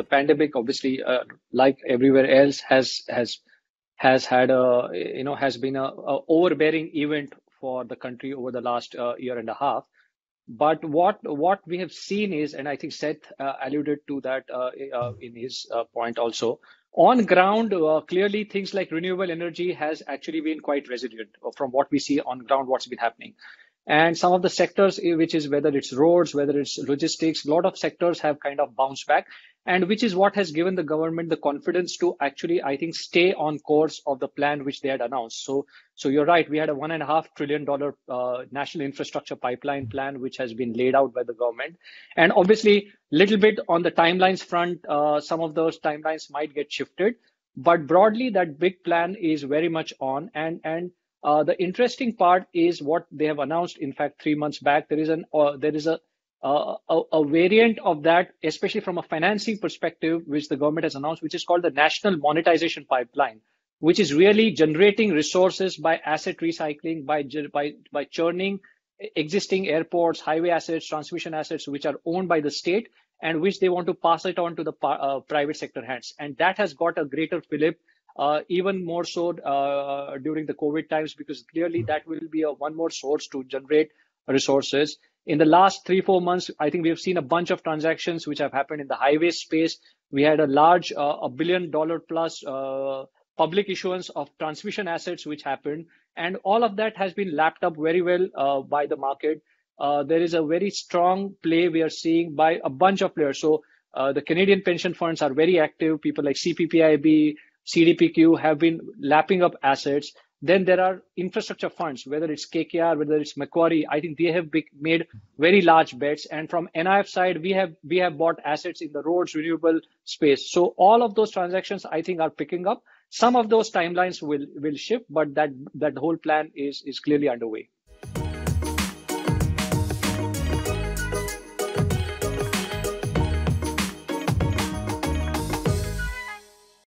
the pandemic obviously uh, like everywhere else has has has had a you know has been a, a overbearing event for the country over the last uh, year and a half but what what we have seen is and i think seth uh, alluded to that uh, uh, in his uh, point also on ground clearly things like renewable energy has actually been quite resilient from what we see on ground what's been happening and some of the sectors, eh, which is whether it's roads, whether it's logistics, a lot of sectors have kind of bounced back, and which is what has given the government the confidence to actually, I think, stay on course of the plan which they had announced. So, so you're right. We had a one and a half trillion dollar uh, national infrastructure pipeline plan, which has been laid out by the government, and obviously, little bit on the timelines front, uh, some of those timelines might get shifted, but broadly, that big plan is very much on, and and uh, the interesting part is what they have announced. In fact, three months back, there is an uh, there is a, uh, a, a variant of that, especially from a financing perspective, which the government has announced, which is called the National Monetization Pipeline, which is really generating resources by asset recycling, by by by churning existing airports, highway assets, transmission assets, which are owned by the state and which they want to pass it on to the uh, private sector hands. And that has got a greater fillip uh, even more so uh, during the COVID times, because clearly hmm. that will be a, one more source to generate resources. In the last three, four months, I think we have seen a bunch of transactions which have happened in the highway space. We had a large, uh, a billion dollar plus uh, public issuance of transmission assets which happened. And all of that has been lapped up very well uh, by the market. Uh, there is a very strong play we are seeing by a bunch of players. So the Canadian pension funds are very active. People like CPPIB, CDPQ have been lapping up assets. Then there are infrastructure funds, whether it's KKR, whether it's Macquarie. I think they have made very large bets. And from NIF side, we have we have bought assets in the roads renewable space. So all of those transactions, I think, are picking up. Some of those timelines will will shift, but that that whole plan is is clearly underway.